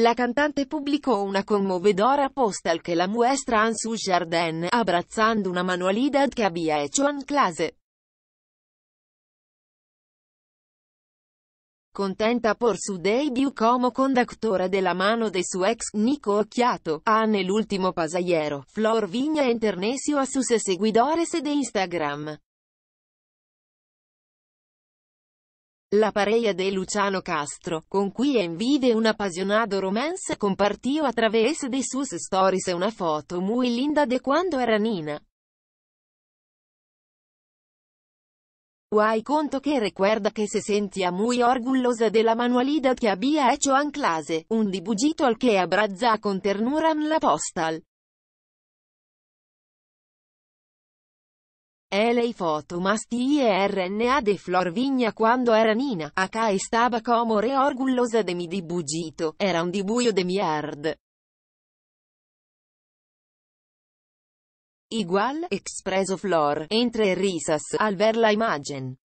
La cantante pubblicò una commovedora postal che la muestra en su jardin, abbracciando una manualidad que había hecho en clase. contenta por su debut como conductora della mano de su ex, Nico Occhiato, ha nell'ultimo pasajero, Flor Vigna Internesio a sus seguidores de Instagram. La pareia de Luciano Castro, con cui è in vide un appassionato romance compartió attraverso través sus stories una foto muy linda de quando era nina. Guai conto che recuerda che se sentia muy orgullosa della manualidad che había hecho en clase, un dibujito al che abrazza con ternura la postal. Elei foto masti RNA de Flor Vigna quando era nina, H e stava comore orgullosa de mi di bugito, era un dibuio de miard. Igual, expreso Flor, entre risas, al ver la imagen.